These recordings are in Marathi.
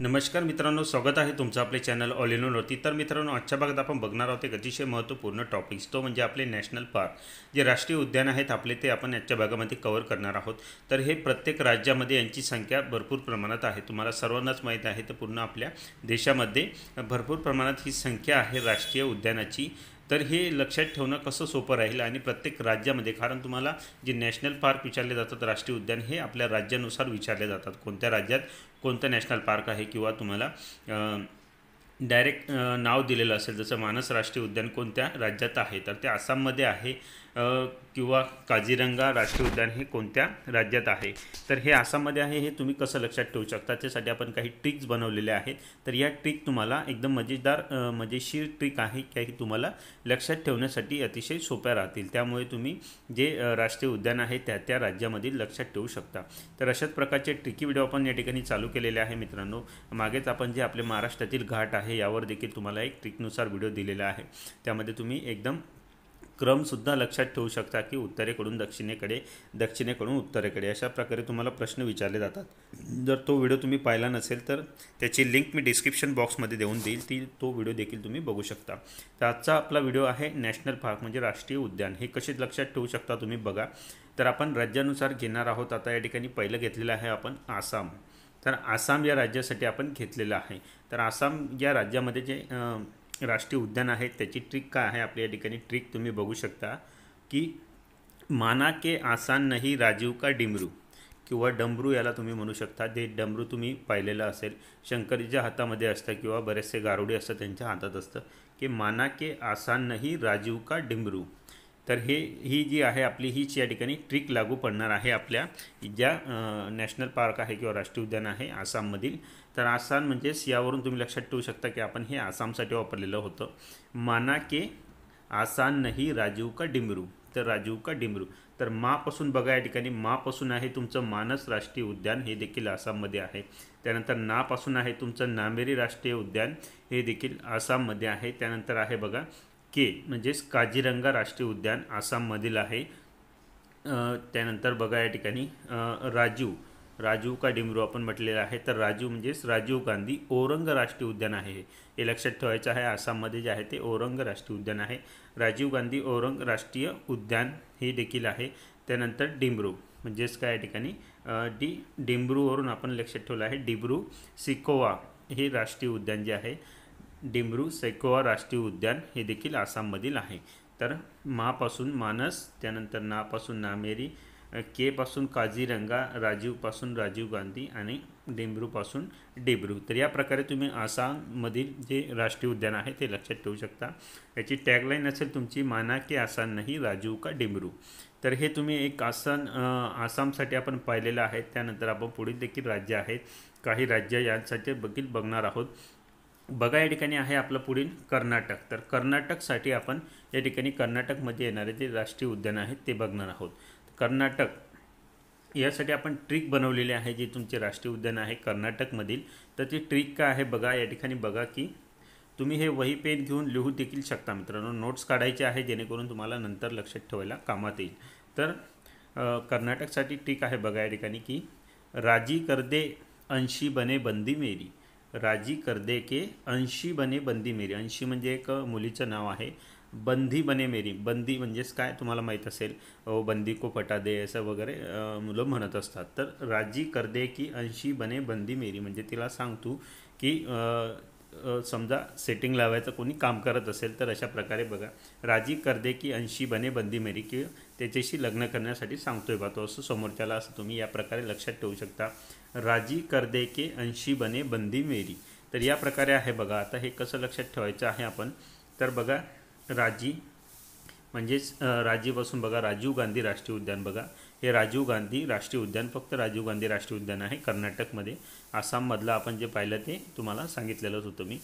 नमस्कार मित्रांनो स्वागत आहे तुमचं आपले चॅनल ऑल इन होती तर मित्रांनो आजच्या भागात आपण बघणार आहोत एक अतिशय महत्त्वपूर्ण टॉपिक्स तो म्हणजे आपले नॅशनल पार्क जे राष्ट्रीय उद्यान आहेत आपले ते आपण आजच्या भागामध्ये कवर करणार आहोत तर हे प्रत्येक राज्यामध्ये यांची संख्या भरपूर प्रमाणात आहे तुम्हाला सर्वांनाच माहीत आहे तर पूर्ण आपल्या देशामध्ये भरपूर प्रमाणात ही संख्या आहे राष्ट्रीय उद्यानाची तर हे लक्षात ठेवणं कसं सोपं राहील आणि प्रत्येक राज्यामध्ये कारण तुम्हाला जे नॅशनल पार्क विचारले जातात राष्ट्रीय उद्यान हे आपल्या राज्यानुसार विचारले जातात कोणत्या राज्यात कोणतं नॅशनल पार्क आहे किंवा तुम्हाला डायरेक्ट नाव दिलेलं असेल जसं मानस राष्ट्रीय उद्यान कोणत्या राज्यात आहे तर ते आसाममध्ये आहे किंवा काजीरंगा राष्ट्रीय उद्यान हे कोणत्या राज्यात आहे तर हे आसाममध्ये आहे हे तुम्ही कसं लक्षात ठेवू शकता त्यासाठी आपण काही ट्रिक्स बनवलेल्या आहेत तर या ट्रिक तुम्हाला एकदम मजेदार मजेशीर ट्रिक आहे की तुम्हाला लक्षात ठेवण्यासाठी अतिशय सोप्या राहतील त्यामुळे तुम्ही जे राष्ट्रीय उद्यान आहे त्या त्या राज्यामधील लक्षात ठेवू शकता तर अशाच प्रकारचे ट्रिकी व्हिडिओ आपण या ठिकाणी चालू केलेले आहे मित्रांनो मागेच आपण जे आपले महाराष्ट्रातील घाट आहे यावर देखील तुम्हाला एक ट्रिकनुसार व्हिडिओ दिलेला आहे त्यामध्ये तुम्ही एकदम क्रमसुद्धा लक्षात ठेवू शकता की उत्तरेकडून दक्षिणेकडे दक्षिणेकडून उत्तरेकडे अशा प्रकारे तुम्हाला प्रश्न विचारले जातात जर तो व्हिडिओ तुम्ही पाहिला नसेल तर त्याची लिंक मी डिस्क्रिप्शन बॉक्समध्ये देऊन देईल ती तो व्हिडिओ देखील तुम्ही बघू शकता तर आजचा आपला व्हिडिओ आहे नॅशनल पार्क म्हणजे राष्ट्रीय उद्यान हे कसे लक्षात ठेवू शकता तुम्ही बघा तर आपण राज्यानुसार घेणार आहोत आता या ठिकाणी पहिलं घेतलेलं आहे आपण आसाम तर आसाम या राज्यासाठी आपण घेतलेलं आहे तर आसाम या राज्यामध्ये जे राष्ट्रीय उद्यान आहे त्याची ट्रिक काय आहे आपल्या या ठिकाणी ट्रिक तुम्ही बघू शकता की माना के आसान नाही राजीव का डिमरू किंवा डमरू याला तुम्ही म्हणू शकता ते डमरू तुम्ही पाहिलेलं असेल शंकरजीच्या हातामध्ये असतं किंवा बरेचसे गारुडे असतात त्यांच्या हातात असतं की माना के आसान नाही राजीव का डिमरू तर हे ही जी आहे आपली हीच या ठिकाणी ट्रिक लागू पडणार आहे आपल्या ज्या नॅशनल पार्क आहे किंवा राष्ट्रीय उद्यान आहे आसाममधील तर आसान म्हणजेच यावरून तुम्ही लक्षात ठेवू शकता की आपण हे आसामसाठी वापरलेलं होतं माना के आसान नाही राजीव का डिमरू तर राजीव का डिमरू तर मापासून बघा या ठिकाणी मापासून आहे तुमचं मानस राष्ट्रीय उद्यान हे देखील आसाममध्ये आहे त्यानंतर नापासून आहे तुमचं नामेरी राष्ट्रीय उद्यान हे देखील आसाममध्ये आहे त्यानंतर आहे बघा के म्हणजेच काजीरंगा राष्ट्रीय उद्यान आसाममधील आहे त्यानंतर बघा या ठिकाणी राजीव राजीव का डिमरू आपण म्हटलेलं आहे तर राजीव म्हणजेच राजीव गांधी औरंग राष्ट्रीय उद्यान आहे हे लक्षात ठेवायचं आहे आसाममध्ये जे आहे ते औरंग राष्ट्रीय उद्यान आहे राजीव गांधी औरंग राष्ट्रीय उद्यान हे देखील आहे त्यानंतर डिमरू म्हणजेच काय या ठिकाणी डी डिंब्रूवरून आपण लक्षात ठेवलं आहे डिब्रू सिकोवा हे राष्ट्रीय उद्यान जे आहे डिंब्रू सिकोवा राष्ट्रीय उद्यान हे देखील आसाममधील आहे तर मापासून मानस त्यानंतर नापासून नामेरी केपासून काझीरंगा राजीवपासून राजीव गांधी आणि डेंब्रूपासून डेब्रू तर या प्रकारे तुम्ही आसाममधील जे राष्ट्रीय उद्यान आहे ते लक्षात ठेवू शकता याची टॅगलाईन असेल तुमची माना की आसान नाही राजीव का डेंब्रू तर हे तुम्ही एक आसान आसामसाठी आपण पाहिलेलं आहे त्यानंतर आपण पुढील देखील राज्य आहेत काही राज्य यांसाठी देखील बघणार आहोत बघा या ठिकाणी आहे आपलं पुढील कर्नाटक तर कर्नाटकसाठी आपण या ठिकाणी कर्नाटकमध्ये येणारे जे राष्ट्रीय उद्यान आहेत ते बघणार आहोत कर्नाटक यासाठी आपण ट्रिक बनवलेली आहे जी तुमचे राष्ट्रीय उद्यान आहे कर्नाटकमधील तर ती ट्रिक काय आहे बघा या ठिकाणी बघा की तुम्ही हे वही पेन घेऊन लिहू देखील शकता मित्रांनो नोट्स काढायचे आहे जेणेकरून तुम्हाला नंतर लक्षात ठेवायला कामात येईल तर कर्नाटकसाठी ट्रिक आहे बघा या ठिकाणी की राजी करदे अंशी बने बंदी मेरी राजी करदे के अंशी बने बंदी मेरी अंशी म्हणजे एक मुलीचं नाव आहे बंदी बने मेरी बंदी म्हणजेच काय तुम्हाला माहीत असेल बंदी को पटा दे असं वगैरे मुलं म्हणत असतात तर राजी कर दे की अंशी बने बंदी मेरी म्हणजे तिला सांग तू की समजा सेटिंग लावायचं कोणी काम करत असेल तर अशा प्रकारे बघा राजी कर दे की अंशी बने बंदी मेरी की त्याच्याशी लग्न करण्यासाठी सांगतोय बा तो असं समोरच्याला असं तुम्ही या प्रकारे लक्षात ठेवू शकता राजी कर दे की अंशी बने बंदी मेरी तर या प्रकारे आहे बघा आता हे कसं लक्षात ठेवायचं आहे आपण तर बघा राजी म्हणजेच राजीपासून बघा राजीव गांधी राष्ट्रीय उद्यान बघा हे राजीव गांधी राष्ट्रीय उद्यान फक्त राजीव गांधी राष्ट्रीय उद्यान आहे कर्नाटकमध्ये आसाममधलं आपण जे पाहिलं ते तुम्हाला सांगितलेलंच होतं मी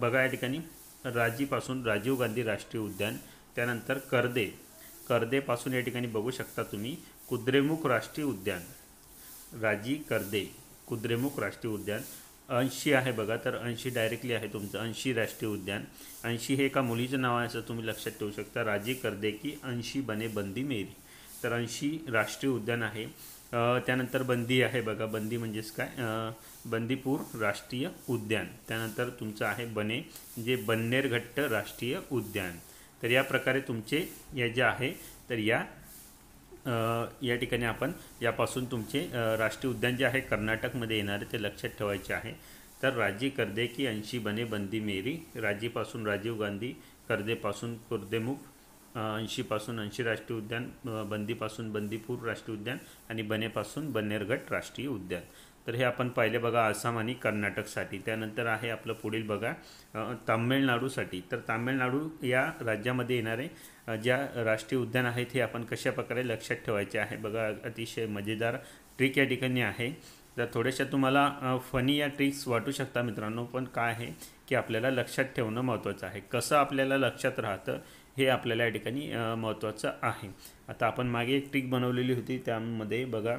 बघा या ठिकाणी राजीपासून राजीव गांधी राष्ट्रीय उद्यान त्यानंतर करदे कर्देपासून या ठिकाणी बघू शकता तुम्ही कुद्रेमुख राष्ट्रीय उद्यान राजी करदे कुद्रेमुख राष्ट्रीय उद्यान ऐंशी आहे बघा तर ऐंशी डायरेक्टली आहे तुमचं ऐंशी राष्ट्रीय उद्यान ऐंशी हे एका मुलीचं नाव आहे असं तुम्ही लक्षात ठेवू शकता राजी करदे की ऐंशी बने बंदी मेरी तर ऐंशी राष्ट्रीय उद्यान आहे त्यानंतर बंदी आहे बघा बंदी म्हणजेच काय बंदीपूर राष्ट्रीय उद्यान त्यानंतर तुमचं आहे बने जे म्हणजे बन्नेरघट्ट राष्ट्रीय उद्यान तर या प्रकारे तुमचे या जे आहे तर या या ठिकाणी आपण यापासून तुमचे राष्ट्रीय उद्यान जे आहे कर्नाटकमध्ये येणारे ते लक्षात ठेवायचे आहे तर राजी करदे की ऐंशी बने बंदी मेरी राजीपासून राजीव गांधी करदेपासून कुर्देमुख ऐंशीपासून ऐंशी राष्ट्रीय उद्यान बंदीपासून बंदीपूर राष्ट्रीय उद्यान आणि बनेपासून बन्नेरगट राष्ट्रीय उद्यान तर हे आपण पाहिले बघा आसाम आणि कर्नाटकसाठी त्यानंतर आहे आपलं पुढील बघा तामिळनाडूसाठी तर तामिळनाडू या राज्यामध्ये येणारे ज्या राष्ट्रीय उद्यान आहेत हे आपण कशा प्रकारे लक्षात ठेवायचे आहे बघा अतिशय मजेदार ट्रिक या ठिकाणी आहे तर थोड्याशा तुम्हाला फनी या ट्रिक्स वाटू शकता मित्रांनो पण काय आहे की आपल्याला लक्षात ठेवणं महत्त्वाचं आहे कसं आपल्याला लक्षात राहतं हे आपल्याला या ठिकाणी महत्त्वाचं आहे आता आपण मागे एक ट्रिक बनवलेली होती त्यामध्ये बघा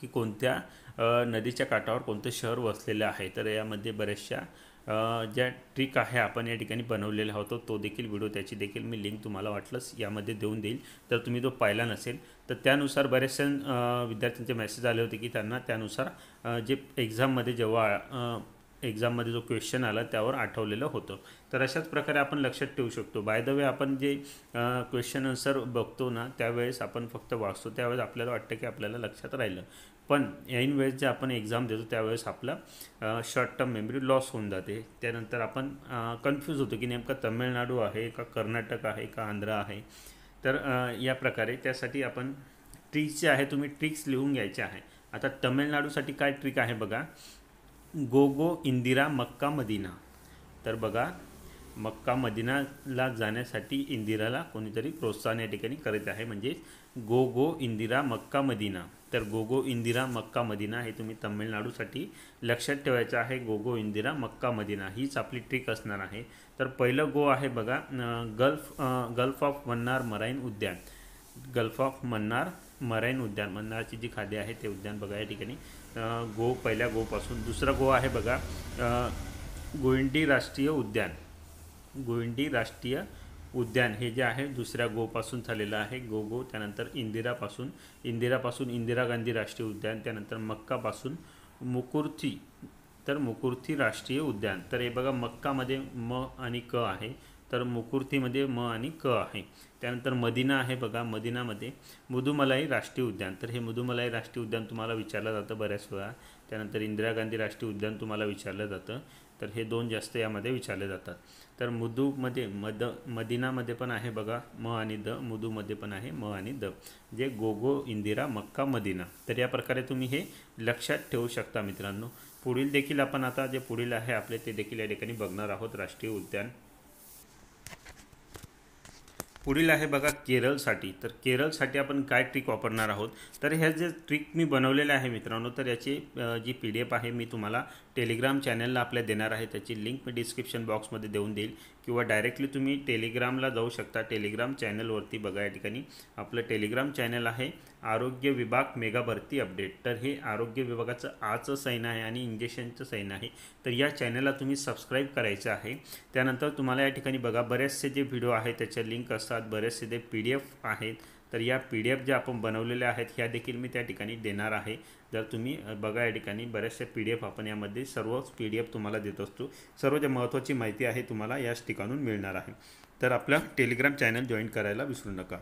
की कोणत्या नदीच्या काठावर कोणतं शहर वसलेलं आहे तर यामध्ये बऱ्याचशा ज्या ट्रिक आहे आपण या ठिकाणी बनवलेला होतो तो देखील व्हिडिओ त्याची देखील मी लिंक तुम्हाला वाटलंच यामध्ये देऊन देईल तर तुम्ही तो पाहिला नसेल तर त्यानुसार बऱ्याचशा विद्यार्थ्यांचे मेसेज आले होते की त्यांना त्यानुसार जे एक्झाममध्ये जेव्हा एक्झाममध्ये जो क्वेश्चन आला त्यावर आठवलेलं होतं तर अशाच प्रकारे आपण लक्षात ठेवू शकतो बाय द वे आपण जे क्वेश्चन आन्सर बघतो ना त्यावेळेस आपण फक्त वाचतो त्यावेळेस आपल्याला वाटतं की आपल्याला लक्षात राहिलं पण ऐन वेळेस जे आपण एक्झाम देतो त्यावेळेस आपला शॉर्ट टर्म मेमरी लॉस होऊन जाते त्यानंतर आपण कन्फ्यूज होतो की नेमका तमिळनाडू आहे का कर्नाटक आहे का आंध्र आहे तर या प्रकारे त्यासाठी आपण ट्रिक्स जे आहे तुम्ही ट्रिक्स लिहून घ्यायचे आहे आता तमिळनाडूसाठी काय ट्रिक आहे बघा गो गो इंदिरा मक्का मदिना तर बघा मक्का मदिनाला जाण्यासाठी इंदिराला कोणीतरी प्रोत्साहन या ठिकाणी करत आहे म्हणजे गो गो इंदिरा मक्का मदीना तर गो इंदिरा मक्का मदिना हे तुम्ही तमिळनाडूसाठी लक्षात ठेवायचं आहे गो इंदिरा मक्का मदिना हीच आपली ट्रिक असणार आहे तर पहिलं गो आहे बघा gulf gulf of Mannar marine उद्यान गल्फ ऑफ मन्नार मराईन उद्यान मन्नारची जी खादी आहे ते उद्यान बघा या ठिकाणी गो पहिल्या गोपासून दुसरा गो आहे बघा गोविंडी राष्ट्रीय उद्यान गोविंडी राष्ट्रीय उद्यान हे जे आहे दुसऱ्या गोपासून झालेलं आहे गो गो त्यानंतर इंदिरापासून इंदिरापासून इंदिरा गांधी राष्ट्रीय उद्यान त्यानंतर मक्कापासून मुकुर्थी तर मुकुर्थी राष्ट्रीय उद्यान तर हे बघा मक्कामध्ये म आणि क आहे तर मुकुर्तीमध्ये म आणि क आहे त्यानंतर मदिना आहे बघा मदिनामध्ये मुदुमलाई राष्ट्रीय उद्यान तर हे मुदुमलाई राष्ट्रीय उद्यान तुम्हाला विचारलं जातं बऱ्याच वेळा त्यानंतर इंदिरा गांधी राष्ट्रीय उद्यान तुम्हाला विचारलं जातं तर हे दोन जास्त यामध्ये विचारले जातात तर मुदूमध्ये मद मदिनामध्ये पण आहे बघा म आणि द मुदूमध्ये पण आहे म आणि द जे गोगो इंदिरा मक्का मदिना तर या प्रकारे तुम्ही हे लक्षात ठेवू शकता मित्रांनो पुढील देखील आपण आता जे पुढील आहे आपले ते देखील या ठिकाणी बघणार आहोत राष्ट्रीय उद्यान पुढील आहे बघा केरळसाठी तर केरळसाठी आपण काय ट्रिक वापरणार आहोत तर ह्या जे ट्रिक मी बनवलेल्या आहे मित्रांनो तर याची जी पी डी एफ आहे मी तुम्हाला टेलिग्राम चॅनलला आपल्या देणार आहे त्याची लिंक मी डिस्क्रिप्शन बॉक्समध्ये देऊन देईल किंवा डायरेक्टली तुम्ही टेलिग्रामला जाऊ शकता टेलिग्राम चॅनलवरती बघा या ठिकाणी आपलं टेलिग्राम चॅनल आहे आरोग्य विभाग मेगा भरती अपडेट तर हे आरोग्य विभागाचं आचं सैन आहे आणि इंजेक्शनचं सैन आहे तर या चॅनलला तुम्ही सबस्क्राईब करायचं आहे त्यानंतर तुम्हाला या ठिकाणी बघा बरेचसे जे व्हिडिओ आहेत त्याच्या लिंक असतात बरेचसे जे पी डी एफ आहेत तर या पी डी एफ ज्या आपण बनवलेल्या आहेत ह्या देखील मी त्या ठिकाणी देणार आहे जर तुम्ही बघा या ठिकाणी बऱ्याचशा पी डी एफ आपण यामध्ये सर्वच पी डी एफ तुम्हाला देत असतो सर्व ज्या महत्त्वाची माहिती आहे तुम्हाला याच ठिकाणून मिळणार आहे तर आपलं टेलिग्राम चॅनल जॉईन करायला विसरू नका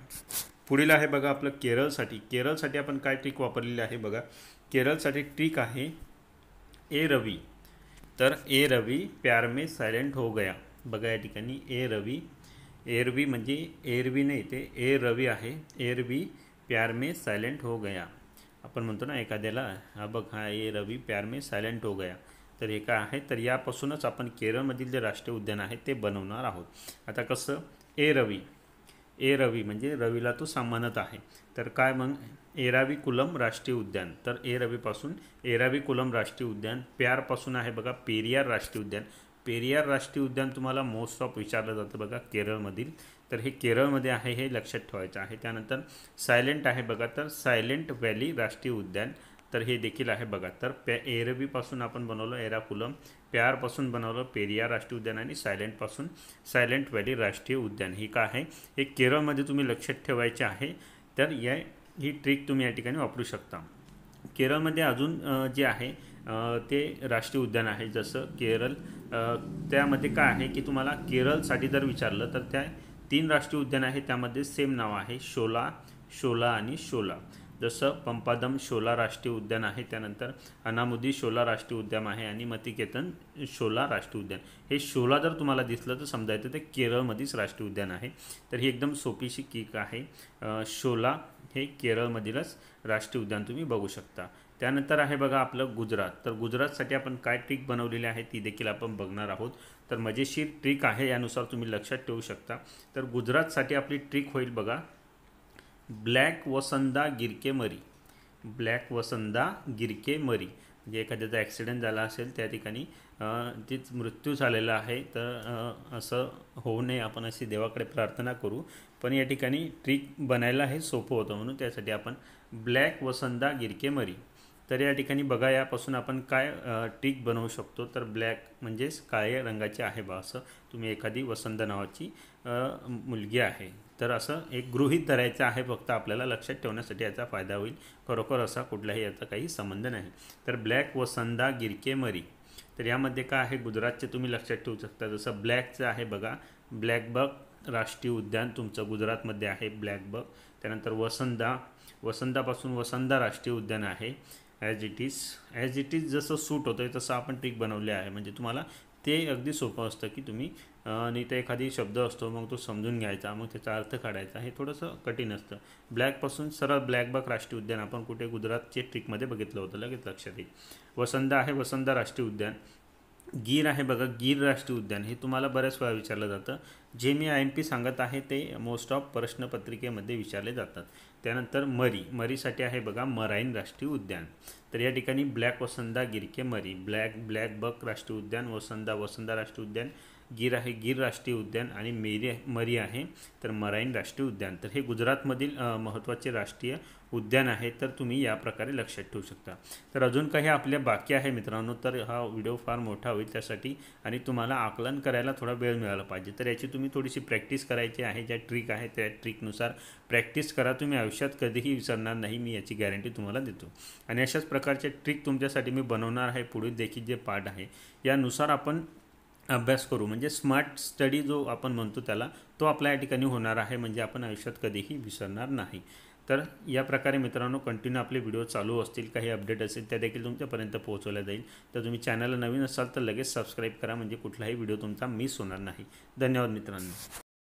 पुढील आहे बघा आपलं केरळसाठी केरळसाठी आपण काय ट्रिक वापरलेली आहे बघा केरळसाठी ट्रिक आहे ए रवी तर ए रवी प्यार मे सायलेंट हो गया बघा या ठिकाणी ए रवी एरवी म्हणजे एरवी नाही ते ए रवी आहे एरवी प्यार में सायलेंट हो गया आपण म्हणतो ना एखाद्याला हा बघ हा ए रवी प्यार में सायलेंट हो गया तर हे काय आहे तर यापासूनच आपण केरळमधील जे राष्ट्रीय उद्यान आहे ते बनवणार आहोत आता कसं ए रवी ए रवी म्हणजे रवीला तो सामानत आहे तर काय मग एराविकुलम राष्ट्रीय उद्यान तर ए रवीपासून एराविकुलम राष्ट्रीय उद्यान प्यारपासून आहे बघा पेरियार राष्ट्रीय उद्यान पेरियार राष्ट्रीय उद्यान तुम्हाला मोस्ट ऑफ विचारलं जातं बघा केरळमधील तर हे केरळमध्ये आहे हे लक्षात ठेवायचं आहे त्यानंतर सायलेंट आहे बघा तर सायलेंट व्हॅली राष्ट्रीय उद्यान तर हे देखील आहे बघा तर प्या एरबीपासून आपण बनवलं एराकुलम प्यारपासून बनवलं पेरियार राष्ट्रीय उद्यान आणि सायलेंटपासून सायलेंट व्हॅली राष्ट्रीय उद्यान ही काय आहे हे केरळमध्ये तुम्ही लक्षात ठेवायचे आहे तर या ही ट्रिक तुम्ही या ठिकाणी वापरू शकता केरळमध्ये अजून जे आहे ते राष्ट्रीय उद्यान आहे जसं केरळ त्यामध्ये काय आहे की तुम्हाला केरळसाठी जर विचारलं तर त्या तीन राष्ट्रीय उद्यान आहे त्यामध्ये सेम नाव आहे शोला शोला आणि शोला जसं पंपादम शोला राष्ट्रीय उद्यान आहे त्यानंतर अनामुदी शोला राष्ट्रीय उद्यान आहे आणि मतिकेतन शोला राष्ट्रीय उद्यान हे शोला जर तुम्हाला दिसलं तर समजायचं ते केरळमध्येच राष्ट्रीय उद्यान आहे तर ही एकदम सोपीशी किक आहे शोला हे केरळमधीलच राष्ट्रीय उद्यान तुम्ही बघू शकता त्यानंतर आहे बघा आपलं गुजरात तर गुजरातसाठी आपण काय ट्रिक बनवलेली आहे ती देखील आपण बघणार आहोत तर मजेशीर ट्रिक आहे यानुसार तुम्ही लक्षात ठेवू शकता तर गुजरातसाठी आपली ट्रिक होईल बघा ब्लॅक वसंदा गिरके मरी ब्लॅक वसंदा गिरके मरी जे म्हणजे एखाद्याचा ॲक्सिडेंट झाला असेल त्या ठिकाणी तीच मृत्यू झालेला आहे तर असं होऊ नये आपण अशी देवाकडे प्रार्थना करू पण या ठिकाणी ट्रिक बनायला हे सोपं होतं म्हणून त्यासाठी आपण ब्लॅक वसंदा गिरकेमरी तर या ठिकाणी बघा यापासून आपण काय ट्रिक बनवू शकतो तर ब्लॅक म्हणजेच काळ्या रंगाचे आहे बा असं तुम्ही एखादी वसंत नावाची मुलगी आहे तर असं एक गृहित धरायचं आहे फक्त आपल्याला लक्षात ठेवण्यासाठी याचा फायदा होईल खरोखर असा कुठलाही याचा काही संबंध नाही तर ब्लॅक व संधा गिरके मरी तर यामध्ये काय आहे गुजरातचे तुम्ही लक्षात ठेवू शकता जसं ब्लॅकचं आहे बघा ब्लॅकबग राष्ट्रीय उद्यान तुमचं गुजरातमध्ये आहे ब्लॅकबग त्यानंतर वसंदा वसंतापासून वसंदा राष्ट्रीय उद्यान आहे as it is as it is जसं सूट होतं आहे तसं आपण ट्रिक बनवले आहे म्हणजे तुम्हाला ते अगदी सोपं असतं की तुम्ही आणि ते एखादी शब्द असतो मग तो समजून घ्यायचा मग त्याचा अर्थ काढायचा हे थोडंसं कठीण असतं ब्लॅकपासून सरळ ब्लॅकबाग राष्ट्रीय उद्यान आपण कुठे गुजरातचे ट्रिकमध्ये बघितलं होतं लगेच लक्षात येईल वसंदा आहे वसंदा राष्ट्रीय उद्यान गीर आहे बघा गीर राष्ट्रीय उद्यान हे तुम्हाला बऱ्याच वेळा विचारलं जातं जे मी आय एम पी सांगत आहे ते मोस्ट ऑफ प्रश्नपत्रिकेमध्ये विचारले जातात त्यानंतर मरी मरीसाठी आहे बघा मराईन राष्ट्रीय उद्यान तर या ठिकाणी ब्लॅक वसंदा गिरके मरी ब्लॅक ब्लॅक बक राष्ट्रीय उद्यान वसंदा वसंदा राष्ट्रीय उद्यान गिर आहे गिर राष्ट्रीय उद्यान आणि मेरी मरी आहे तर मराईन राष्ट्रीय उद्यान तर हे गुजरातमधील महत्त्वाचे राष्ट्रीय उद्यान आहे तर तुम्ही या प्रकारे लक्षात ठेवू शकता तर अजून काही आपल्या बाकी आहे मित्रांनो तर हा व्हिडिओ फार मोठा होईल त्यासाठी आणि तुम्हाला आकलन करायला थोडा वेळ मिळाला पाहिजे तर याची तुम्ही थोडीशी प्रॅक्टिस करायची आहे ज्या ट्रिक आहे त्या ट्रिकनुसार प्रॅक्टिस करा तुम्ही आयुष्यात कधीही विसरणार नाही मी याची गॅरंटी तुम्हाला देतो आणि अशाच प्रकार प्रकारचे ट्रिक तुमच्यासाठी मी बनवणार आहे पुढे देखील जे पार्ट आहे यानुसार आपण अभ्यास करू म्हणजे स्मार्ट स्टडी जो आपण म्हणतो त्याला तो आपल्या या ठिकाणी होणार आहे म्हणजे आपण आयुष्यात कधीही विसरणार नाही तर या प्रकारे मित्रांनो कंटिन्यू आपले व्हिडिओ चालू असतील काही अपडेट असेल त्या देखील तुमच्यापर्यंत पोहोचवल्या जाईल तर तुम्ही चॅनलला नवीन असाल तर लगेच सबस्क्राईब करा म्हणजे कुठलाही व्हिडिओ तुमचा मिस होणार नाही धन्यवाद मित्रांनो